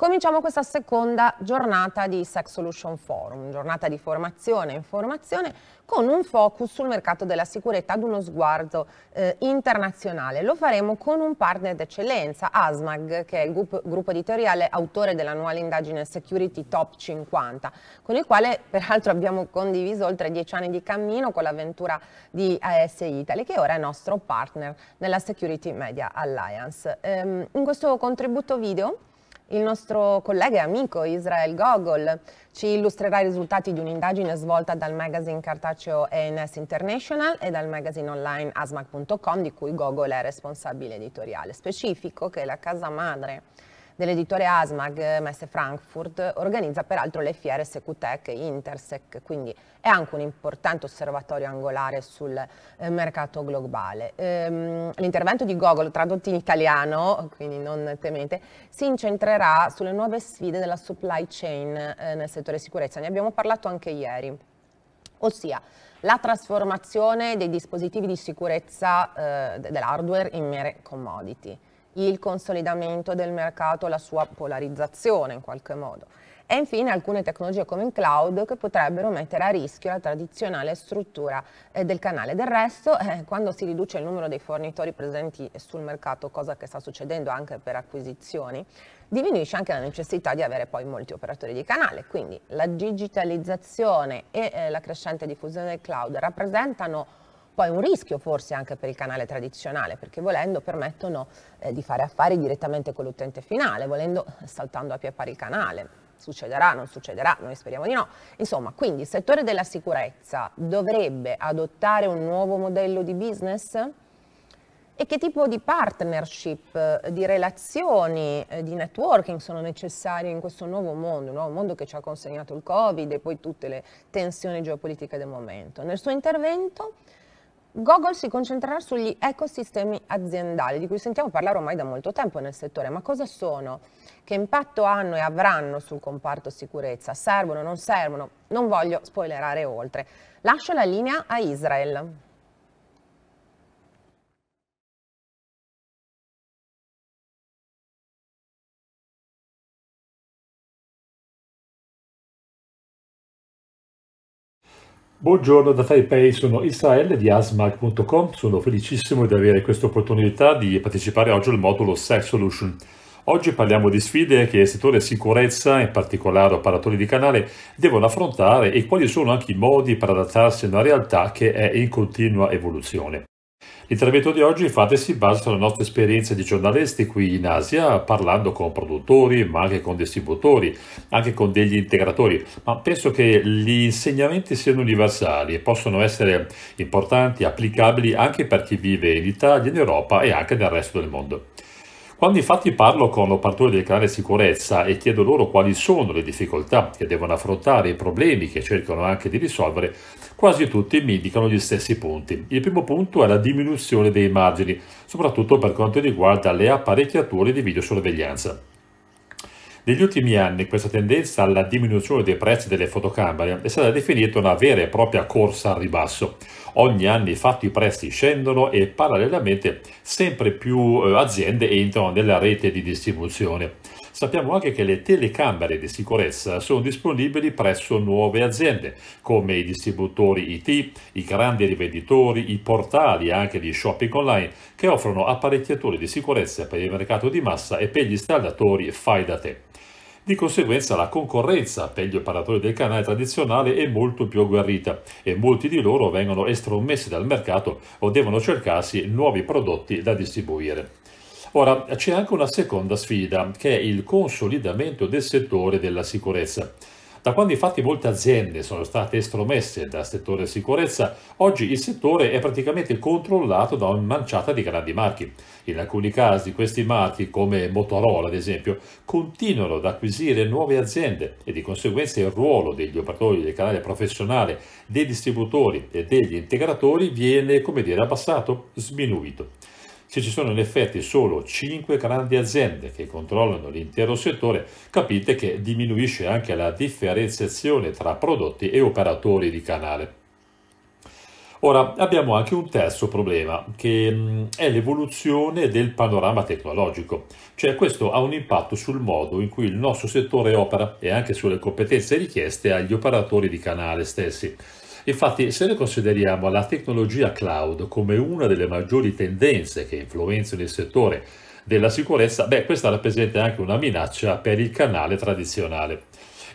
Cominciamo questa seconda giornata di Sex Solution Forum, giornata di formazione e informazione con un focus sul mercato della sicurezza ad uno sguardo eh, internazionale. Lo faremo con un partner d'eccellenza, ASMAG, che è il gruppo, gruppo editoriale autore dell'annuale indagine Security Top 50, con il quale peraltro abbiamo condiviso oltre dieci anni di cammino con l'avventura di AS Italy, che ora è nostro partner nella Security Media Alliance. Ehm, in questo contributo video il nostro collega e amico Israel Gogol ci illustrerà i risultati di un'indagine svolta dal magazine cartaceo ENS International e dal magazine online asmac.com di cui Gogol è responsabile editoriale. Specifico che la casa madre dell'editore ASMAG Messe Frankfurt organizza peraltro le fiere Secutec e Intersec, quindi è anche un importante osservatorio angolare sul eh, mercato globale. Ehm, l'intervento di Gogol, tradotto in italiano, quindi non temete, si incentrerà sulle nuove sfide della supply chain eh, nel settore sicurezza, ne abbiamo parlato anche ieri, ossia la trasformazione dei dispositivi di sicurezza eh, dell'hardware in mere commodity il consolidamento del mercato, la sua polarizzazione in qualche modo. E infine alcune tecnologie come il cloud che potrebbero mettere a rischio la tradizionale struttura eh, del canale. Del resto, eh, quando si riduce il numero dei fornitori presenti sul mercato, cosa che sta succedendo anche per acquisizioni, diminuisce anche la necessità di avere poi molti operatori di canale. Quindi la digitalizzazione e eh, la crescente diffusione del cloud rappresentano poi un rischio forse anche per il canale tradizionale, perché volendo permettono eh, di fare affari direttamente con l'utente finale, volendo saltando a pie pari il canale. Succederà, non succederà, noi speriamo di no. Insomma, quindi il settore della sicurezza dovrebbe adottare un nuovo modello di business? E che tipo di partnership, eh, di relazioni, eh, di networking sono necessarie in questo nuovo mondo, un nuovo mondo che ci ha consegnato il Covid e poi tutte le tensioni geopolitiche del momento? Nel suo intervento Google si concentrerà sugli ecosistemi aziendali, di cui sentiamo parlare ormai da molto tempo nel settore, ma cosa sono? Che impatto hanno e avranno sul comparto sicurezza? Servono, o non servono? Non voglio spoilerare oltre. Lascio la linea a Israel. Buongiorno da Taipei, sono Israele di asmag.com, sono felicissimo di avere questa opportunità di partecipare oggi al modulo Sex Solution. Oggi parliamo di sfide che il settore sicurezza, in particolare operatori di canale, devono affrontare e quali sono anche i modi per adattarsi a una realtà che è in continua evoluzione. L'intervento di oggi infatti si basa sulla nostra esperienza di giornalisti qui in Asia, parlando con produttori, ma anche con distributori, anche con degli integratori, ma penso che gli insegnamenti siano universali e possono essere importanti, applicabili anche per chi vive in Italia, in Europa e anche nel resto del mondo. Quando infatti parlo con operatori del canale sicurezza e chiedo loro quali sono le difficoltà che devono affrontare, i problemi che cercano anche di risolvere, quasi tutti mi indicano gli stessi punti. Il primo punto è la diminuzione dei margini, soprattutto per quanto riguarda le apparecchiature di videosorveglianza. Negli ultimi anni questa tendenza alla diminuzione dei prezzi delle fotocamere è stata definita una vera e propria corsa al ribasso. Ogni anno infatti i prezzi scendono e parallelamente sempre più eh, aziende entrano nella rete di distribuzione. Sappiamo anche che le telecamere di sicurezza sono disponibili presso nuove aziende, come i distributori IT, i grandi rivenditori, i portali anche di shopping online, che offrono apparecchiature di sicurezza per il mercato di massa e per gli installatori fai da te. Di conseguenza la concorrenza per gli operatori del canale tradizionale è molto più agguerrita e molti di loro vengono estromessi dal mercato o devono cercarsi nuovi prodotti da distribuire. Ora c'è anche una seconda sfida che è il consolidamento del settore della sicurezza. Da quando infatti molte aziende sono state estromesse dal settore sicurezza, oggi il settore è praticamente controllato da una manciata di grandi marchi. In alcuni casi questi marchi, come Motorola ad esempio, continuano ad acquisire nuove aziende e di conseguenza il ruolo degli operatori del canale professionale, dei distributori e degli integratori viene, come dire, abbassato, sminuito se ci sono in effetti solo 5 grandi aziende che controllano l'intero settore, capite che diminuisce anche la differenziazione tra prodotti e operatori di canale. Ora abbiamo anche un terzo problema che è l'evoluzione del panorama tecnologico, cioè questo ha un impatto sul modo in cui il nostro settore opera e anche sulle competenze richieste agli operatori di canale stessi. Infatti, se noi consideriamo la tecnologia cloud come una delle maggiori tendenze che influenzano il settore della sicurezza, beh, questa rappresenta anche una minaccia per il canale tradizionale.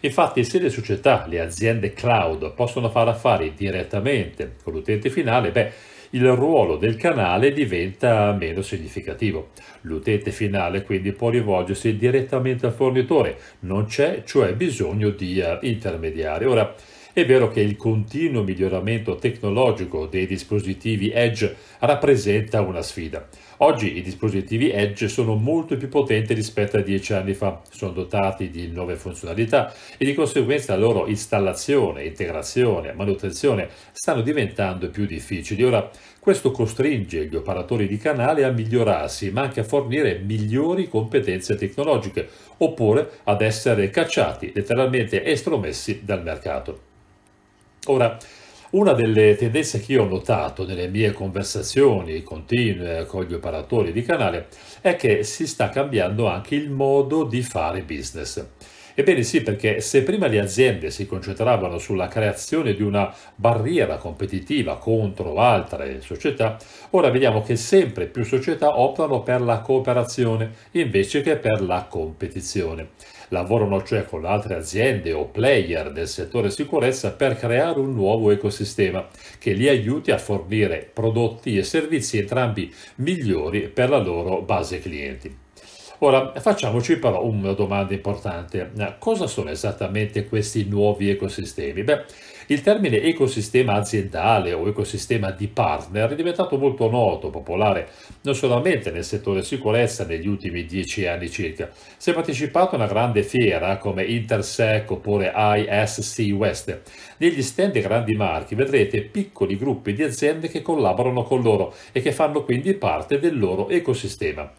Infatti, se le società, le aziende cloud possono fare affari direttamente con l'utente finale, beh, il ruolo del canale diventa meno significativo. L'utente finale quindi può rivolgersi direttamente al fornitore, non c'è cioè bisogno di eh, intermediari. Ora, è vero che il continuo miglioramento tecnologico dei dispositivi Edge rappresenta una sfida. Oggi i dispositivi Edge sono molto più potenti rispetto a dieci anni fa, sono dotati di nuove funzionalità e di conseguenza la loro installazione, integrazione, manutenzione stanno diventando più difficili. Ora, questo costringe gli operatori di canale a migliorarsi, ma anche a fornire migliori competenze tecnologiche, oppure ad essere cacciati, letteralmente estromessi dal mercato. Ora, una delle tendenze che io ho notato nelle mie conversazioni continue con gli operatori di canale è che si sta cambiando anche il modo di fare business. Ebbene sì, perché se prima le aziende si concentravano sulla creazione di una barriera competitiva contro altre società, ora vediamo che sempre più società optano per la cooperazione invece che per la competizione. Lavorano cioè con altre aziende o player del settore sicurezza per creare un nuovo ecosistema che li aiuti a fornire prodotti e servizi entrambi migliori per la loro base clienti. Ora facciamoci però una domanda importante. Cosa sono esattamente questi nuovi ecosistemi? Beh, il termine ecosistema aziendale o ecosistema di partner è diventato molto noto, popolare, non solamente nel settore sicurezza negli ultimi dieci anni circa. Si è partecipato a una grande fiera come Intersec oppure ISC West. Negli stand dei grandi marchi vedrete piccoli gruppi di aziende che collaborano con loro e che fanno quindi parte del loro ecosistema.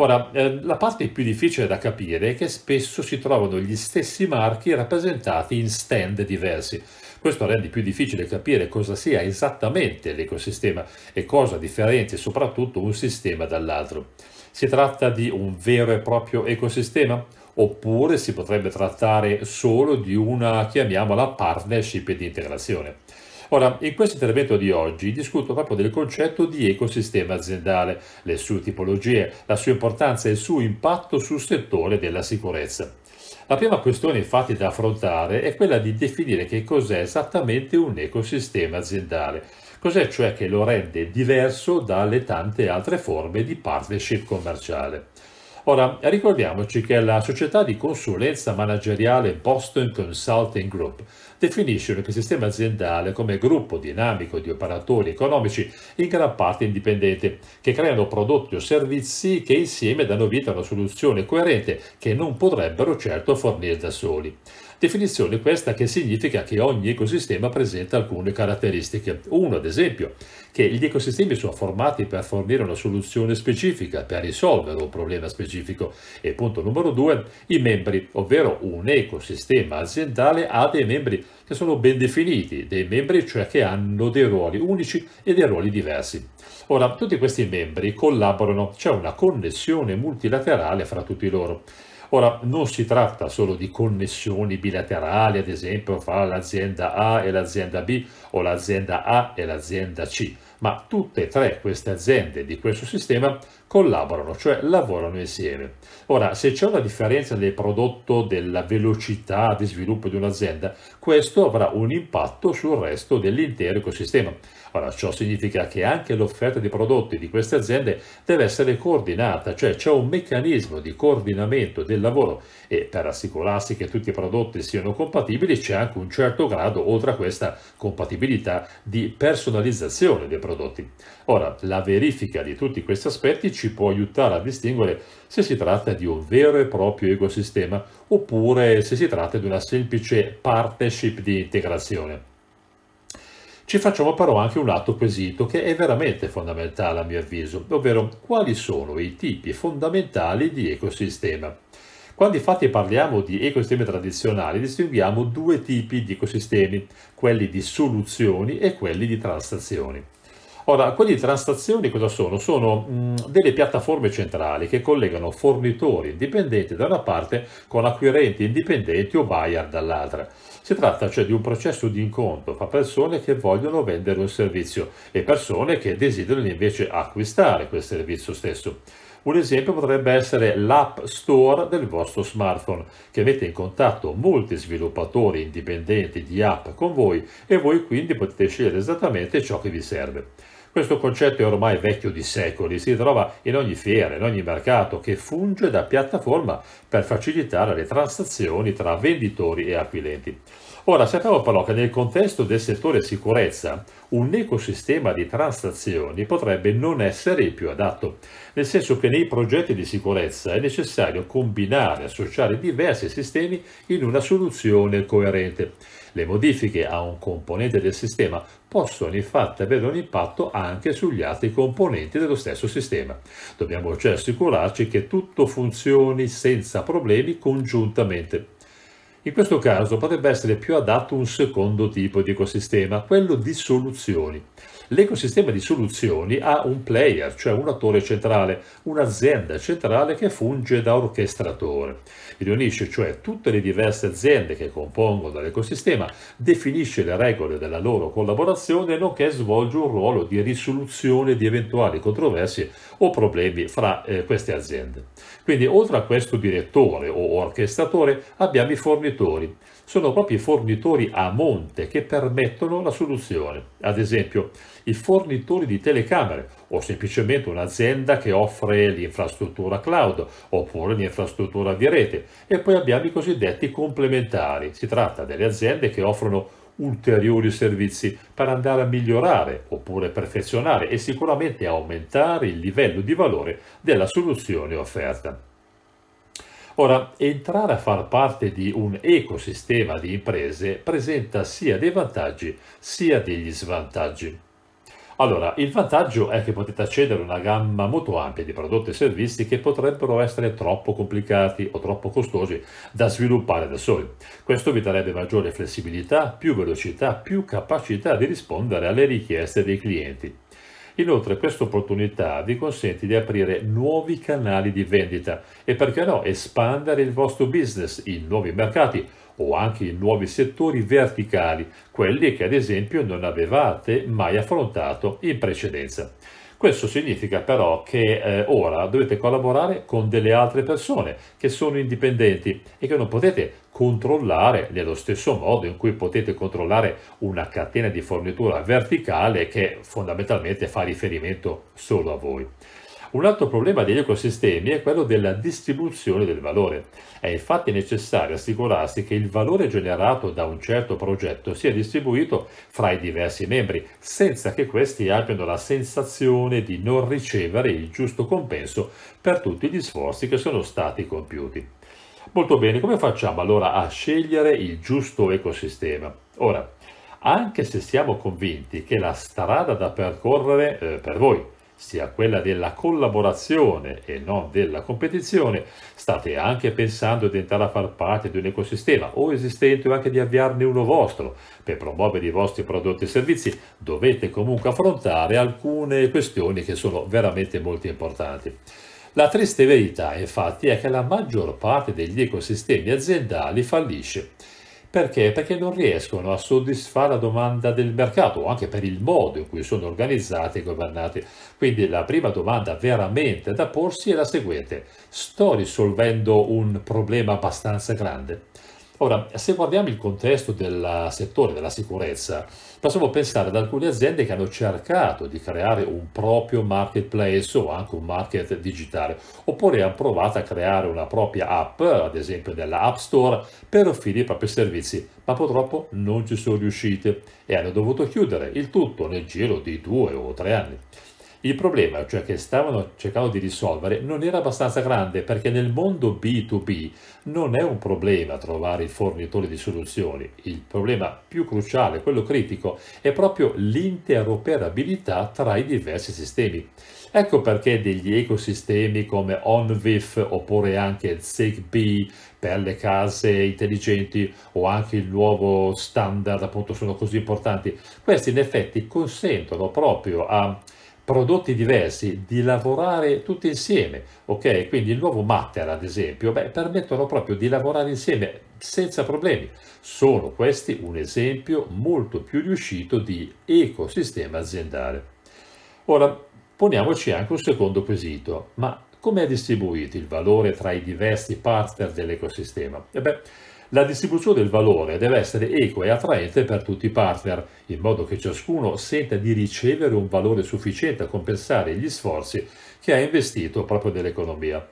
Ora, eh, la parte più difficile da capire è che spesso si trovano gli stessi marchi rappresentati in stand diversi. Questo rende più difficile capire cosa sia esattamente l'ecosistema e cosa differenzia soprattutto un sistema dall'altro. Si tratta di un vero e proprio ecosistema? Oppure si potrebbe trattare solo di una, chiamiamola, partnership di integrazione? Ora, in questo intervento di oggi discuto proprio del concetto di ecosistema aziendale, le sue tipologie, la sua importanza e il suo impatto sul settore della sicurezza. La prima questione infatti da affrontare è quella di definire che cos'è esattamente un ecosistema aziendale, cos'è cioè che lo rende diverso dalle tante altre forme di partnership commerciale. Ora, ricordiamoci che la società di consulenza manageriale Boston Consulting Group definisce un sistema aziendale come gruppo dinamico di operatori economici in gran parte indipendenti, che creano prodotti o servizi che insieme danno vita a una soluzione coerente che non potrebbero certo fornire da soli. Definizione questa che significa che ogni ecosistema presenta alcune caratteristiche. Uno, ad esempio, che gli ecosistemi sono formati per fornire una soluzione specifica, per risolvere un problema specifico. E punto numero due, i membri, ovvero un ecosistema aziendale ha dei membri che sono ben definiti, dei membri cioè che hanno dei ruoli unici e dei ruoli diversi. Ora, tutti questi membri collaborano, c'è una connessione multilaterale fra tutti loro. Ora, non si tratta solo di connessioni bilaterali, ad esempio, fra l'azienda A e l'azienda B o l'azienda A e l'azienda C, ma tutte e tre queste aziende di questo sistema collaborano, cioè lavorano insieme. Ora, se c'è una differenza nel prodotto, della velocità di sviluppo di un'azienda, questo avrà un impatto sul resto dell'intero ecosistema. Ora, ciò significa che anche l'offerta di prodotti di queste aziende deve essere coordinata, cioè c'è un meccanismo di coordinamento del lavoro e per assicurarsi che tutti i prodotti siano compatibili c'è anche un certo grado, oltre a questa compatibilità, di personalizzazione dei prodotti. Ora, la verifica di tutti questi aspetti ci può aiutare a distinguere se si tratta di un vero e proprio ecosistema oppure se si tratta di una semplice partnership di integrazione. Ci facciamo però anche un altro quesito che è veramente fondamentale a mio avviso, ovvero quali sono i tipi fondamentali di ecosistema. Quando infatti parliamo di ecosistemi tradizionali distinguiamo due tipi di ecosistemi, quelli di soluzioni e quelli di transazioni. Ora, quindi transazioni cosa sono? Sono mh, mm, delle piattaforme centrali che collegano fornitori indipendenti da una parte con acquirenti indipendenti o buyer dall'altra. Si tratta cioè di un processo di incontro fra persone che vogliono vendere un servizio e persone che desiderano invece acquistare quel servizio stesso. Un esempio potrebbe essere l'App Store del vostro smartphone, che mette in contatto molti sviluppatori indipendenti di app con voi e voi quindi potete scegliere esattamente ciò che vi serve. Questo concetto è ormai vecchio di secoli, si trova in ogni fiera, in ogni mercato, che funge da piattaforma per facilitare le transazioni tra venditori e acquirenti. Ora, sappiamo però che nel contesto del settore sicurezza un ecosistema di transazioni potrebbe non essere il più adatto, nel senso che nei progetti di sicurezza è necessario combinare, associare diversi sistemi in una soluzione coerente. Le modifiche a un componente del sistema possono infatti avere un impatto anche sugli altri componenti dello stesso sistema. Dobbiamo cioè assicurarci che tutto funzioni senza problemi congiuntamente. In questo caso potrebbe essere più adatto un secondo tipo di ecosistema, quello di soluzioni. L'ecosistema di soluzioni ha un player, cioè un attore centrale, un'azienda centrale che funge da orchestratore. Riunisce cioè tutte le diverse aziende che compongono l'ecosistema, definisce le regole della loro collaborazione, nonché svolge un ruolo di risoluzione di eventuali controversie o problemi fra eh, queste aziende. Quindi oltre a questo direttore o orchestratore abbiamo i fornitori sono proprio i fornitori a monte che permettono la soluzione. Ad esempio, i fornitori di telecamere o semplicemente un'azienda che offre l'infrastruttura cloud oppure l'infrastruttura di rete. E poi abbiamo i cosiddetti complementari. Si tratta delle aziende che offrono ulteriori servizi per andare a migliorare oppure perfezionare e sicuramente aumentare il livello di valore della soluzione offerta. Ora, entrare a far parte di un ecosistema di imprese presenta sia dei vantaggi sia degli svantaggi. Allora, il vantaggio è che potete accedere a una gamma molto ampia di prodotti e servizi che potrebbero essere troppo complicati o troppo costosi da sviluppare da soli. Questo vi darebbe maggiore flessibilità, più velocità, più capacità di rispondere alle richieste dei clienti. Inoltre questa opportunità vi consente di aprire nuovi canali di vendita e perché no espandere il vostro business in nuovi mercati o anche in nuovi settori verticali, quelli che ad esempio non avevate mai affrontato in precedenza. Questo significa però che eh, ora dovete collaborare con delle altre persone che sono indipendenti e che non potete controllare nello stesso modo in cui potete controllare una catena di fornitura verticale che fondamentalmente fa riferimento solo a voi. Un altro problema degli ecosistemi è quello della distribuzione del valore. È infatti necessario assicurarsi che il valore generato da un certo progetto sia distribuito fra i diversi membri, senza che questi abbiano la sensazione di non ricevere il giusto compenso per tutti gli sforzi che sono stati compiuti. Molto bene, come facciamo allora a scegliere il giusto ecosistema? Ora, anche se siamo convinti che la strada da percorrere eh, per voi sia quella della collaborazione e non della competizione, state anche pensando di entrare a far parte di un ecosistema o esistente o anche di avviarne uno vostro. Per promuovere i vostri prodotti e servizi dovete comunque affrontare alcune questioni che sono veramente molto importanti. La triste verità infatti è che la maggior parte degli ecosistemi aziendali fallisce perché? Perché non riescono a soddisfare la domanda del mercato, o anche per il modo in cui sono organizzati e governati. Quindi la prima domanda veramente da porsi è la seguente. Sto risolvendo un problema abbastanza grande? Ora, se guardiamo il contesto del settore della sicurezza, possiamo pensare ad alcune aziende che hanno cercato di creare un proprio marketplace o anche un market digitale, oppure hanno provato a creare una propria app, ad esempio nella App Store, per offrire i propri servizi, ma purtroppo non ci sono riuscite e hanno dovuto chiudere il tutto nel giro di due o tre anni. Il problema, cioè che stavano cercando di risolvere, non era abbastanza grande perché nel mondo B2B non è un problema trovare i fornitori di soluzioni. Il problema più cruciale, quello critico, è proprio l'interoperabilità tra i diversi sistemi. Ecco perché degli ecosistemi come OnVIF oppure anche ZigBee per le case intelligenti o anche il nuovo standard appunto sono così importanti. Questi in effetti consentono proprio a prodotti diversi, di lavorare tutti insieme, ok? Quindi il nuovo Matter, ad esempio, beh, permettono proprio di lavorare insieme senza problemi. Sono questi un esempio molto più riuscito di ecosistema aziendale. Ora, poniamoci anche un secondo quesito, ma come è distribuito il valore tra i diversi partner dell'ecosistema? E eh beh, la distribuzione del valore deve essere equa e attraente per tutti i partner, in modo che ciascuno senta di ricevere un valore sufficiente a compensare gli sforzi che ha investito proprio nell'economia.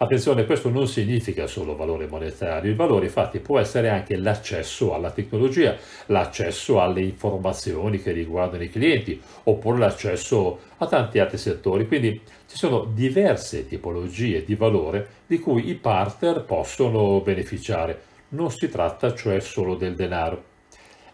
Attenzione, questo non significa solo valore monetario, il valore infatti può essere anche l'accesso alla tecnologia, l'accesso alle informazioni che riguardano i clienti, oppure l'accesso a tanti altri settori. Quindi ci sono diverse tipologie di valore di cui i partner possono beneficiare non si tratta cioè solo del denaro.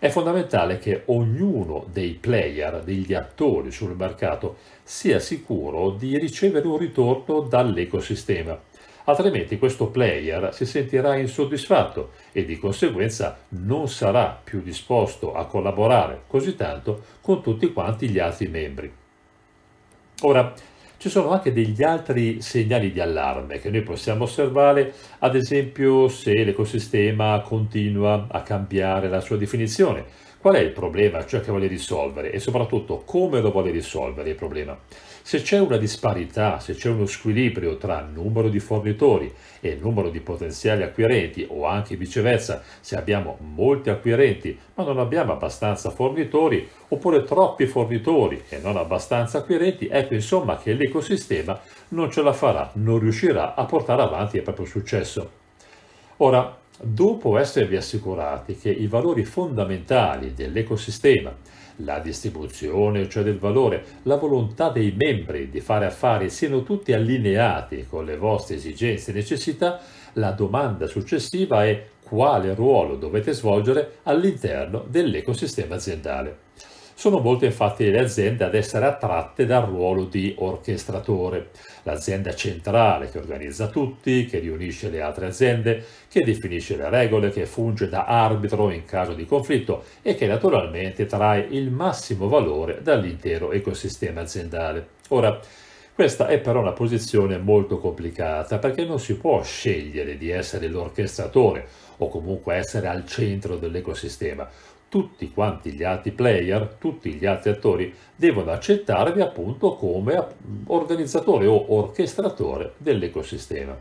È fondamentale che ognuno dei player, degli attori sul mercato, sia sicuro di ricevere un ritorno dall'ecosistema, altrimenti questo player si sentirà insoddisfatto e di conseguenza non sarà più disposto a collaborare così tanto con tutti quanti gli altri membri. Ora, ci sono anche degli altri segnali di allarme che noi possiamo osservare, ad esempio se l'ecosistema continua a cambiare la sua definizione, qual è il problema, ciò cioè che vuole risolvere e soprattutto come lo vuole risolvere il problema. Se c'è una disparità, se c'è uno squilibrio tra numero di fornitori e numero di potenziali acquirenti o anche viceversa, se abbiamo molti acquirenti ma non abbiamo abbastanza fornitori oppure troppi fornitori e non abbastanza acquirenti, ecco insomma che l'ecosistema non ce la farà, non riuscirà a portare avanti il proprio successo. Ora, dopo esservi assicurati che i valori fondamentali dell'ecosistema la distribuzione, cioè del valore, la volontà dei membri di fare affari siano tutti allineati con le vostre esigenze e necessità, la domanda successiva è quale ruolo dovete svolgere all'interno dell'ecosistema aziendale. Sono molte infatti le aziende ad essere attratte dal ruolo di orchestratore. L'azienda centrale che organizza tutti, che riunisce le altre aziende, che definisce le regole, che funge da arbitro in caso di conflitto e che naturalmente trae il massimo valore dall'intero ecosistema aziendale. Ora, questa è però una posizione molto complicata perché non si può scegliere di essere l'orchestratore o comunque essere al centro dell'ecosistema tutti quanti gli altri player, tutti gli altri attori devono accettarvi appunto come eh, organizzatore o orchestratore dell'ecosistema.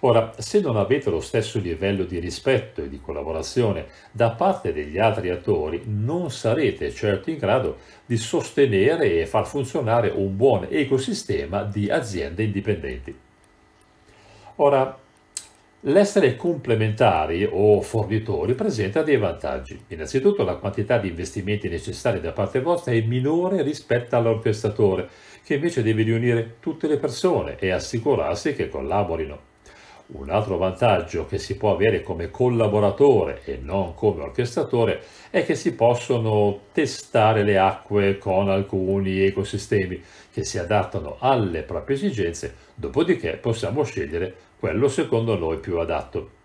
Ora, se non avete lo stesso livello di rispetto e di collaborazione da parte degli altri attori, non sarete certo in grado di sostenere e far funzionare un buon ecosistema di aziende indipendenti. Ora, L'essere complementari o fornitori presenta dei vantaggi. Innanzitutto la quantità di investimenti necessari da parte vostra è minore rispetto all'orchestratore, che invece deve riunire tutte le persone e assicurarsi che collaborino. Un altro vantaggio che si può avere come collaboratore e non come orchestratore è che si possono testare le acque con alcuni ecosistemi che si adattano alle proprie esigenze, dopodiché possiamo scegliere quello secondo noi più adatto.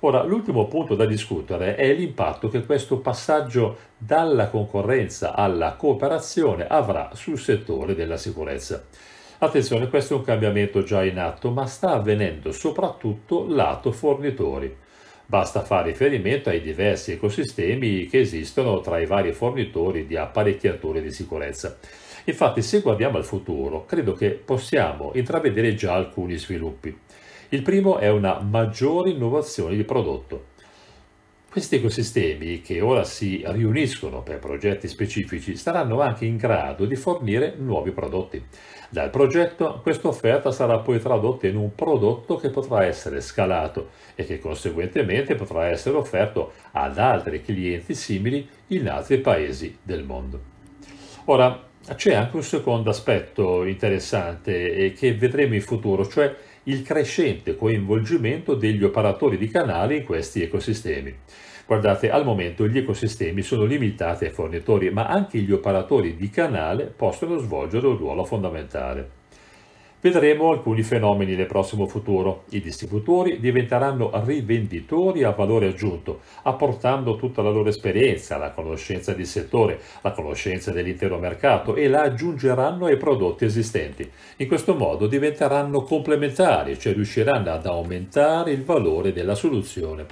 Ora, l'ultimo punto da discutere è l'impatto che questo passaggio dalla concorrenza alla cooperazione avrà sul settore della sicurezza. Attenzione, questo è un cambiamento già in atto, ma sta avvenendo soprattutto lato fornitori. Basta fare riferimento ai diversi ecosistemi che esistono tra i vari fornitori di apparecchiature di sicurezza. Infatti, se guardiamo al futuro, credo che possiamo intravedere già alcuni sviluppi. Il primo è una maggiore innovazione di prodotto. Questi ecosistemi, che ora si riuniscono per progetti specifici, saranno anche in grado di fornire nuovi prodotti. Dal progetto questa offerta sarà poi tradotta in un prodotto che potrà essere scalato e che conseguentemente potrà essere offerto ad altri clienti simili in altri paesi del mondo. Ora, c'è anche un secondo aspetto interessante e che vedremo in futuro, cioè il crescente coinvolgimento degli operatori di canale in questi ecosistemi. Guardate, al momento gli ecosistemi sono limitati ai fornitori, ma anche gli operatori di canale possono svolgere un ruolo fondamentale. Vedremo alcuni fenomeni nel prossimo futuro. I distributori diventeranno rivenditori a valore aggiunto, apportando tutta la loro esperienza, la conoscenza di settore, la conoscenza dell'intero mercato e la aggiungeranno ai prodotti esistenti. In questo modo diventeranno complementari, cioè riusciranno ad aumentare il valore della soluzione.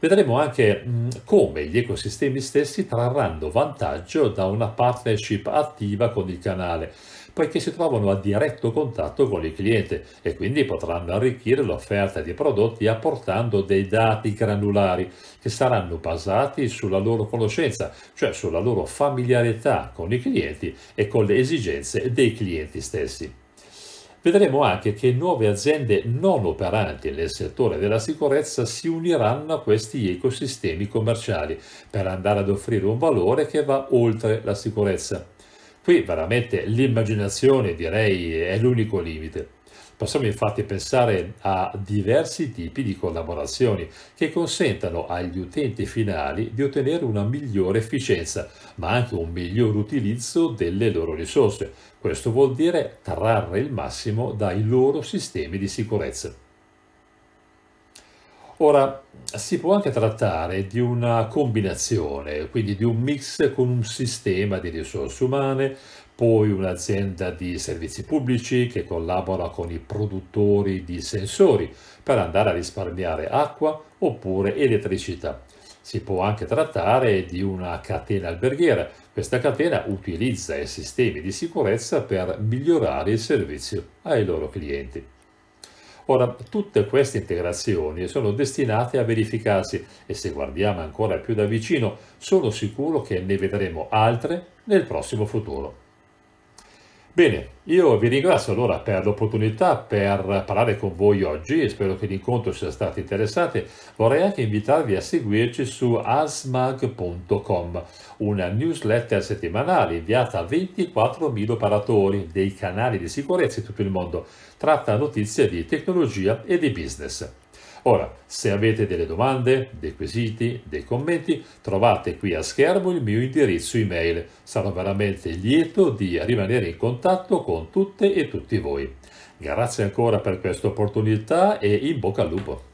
Vedremo anche mm, come gli ecosistemi stessi trarranno vantaggio da una partnership attiva con il canale poiché si trovano a diretto contatto con il cliente e quindi potranno arricchire l'offerta di prodotti apportando dei dati granulari che saranno basati sulla loro conoscenza, cioè sulla loro familiarità con i clienti e con le esigenze dei clienti stessi. Vedremo anche che nuove aziende non operanti nel settore della sicurezza si uniranno a questi ecosistemi commerciali per andare ad offrire un valore che va oltre la sicurezza. Qui veramente l'immaginazione direi è l'unico limite. Possiamo infatti pensare a diversi tipi di collaborazioni che consentano agli utenti finali di ottenere una migliore efficienza, ma anche un miglior utilizzo delle loro risorse. Questo vuol dire trarre il massimo dai loro sistemi di sicurezza. Ora, si può anche trattare di una combinazione, quindi di un mix con un sistema di risorse umane, poi un'azienda di servizi pubblici che collabora con i produttori di sensori per andare a risparmiare acqua oppure elettricità. Si può anche trattare di una catena alberghiera. Questa catena utilizza i sistemi di sicurezza per migliorare il servizio ai loro clienti. Ora, tutte queste integrazioni sono destinate a verificarsi e se guardiamo ancora più da vicino, sono sicuro che ne vedremo altre nel prossimo futuro. Bene, io vi ringrazio allora per l'opportunità per parlare con voi oggi e spero che l'incontro sia stato interessante. Vorrei anche invitarvi a seguirci su asmag.com, una newsletter settimanale inviata a 24.000 operatori dei canali di sicurezza in tutto il mondo. Tratta notizie di tecnologia e di business. Ora, se avete delle domande, dei quesiti, dei commenti, trovate qui a schermo il mio indirizzo email. Sarò veramente lieto di rimanere in contatto con tutte e tutti voi. Grazie ancora per questa opportunità e in bocca al lupo.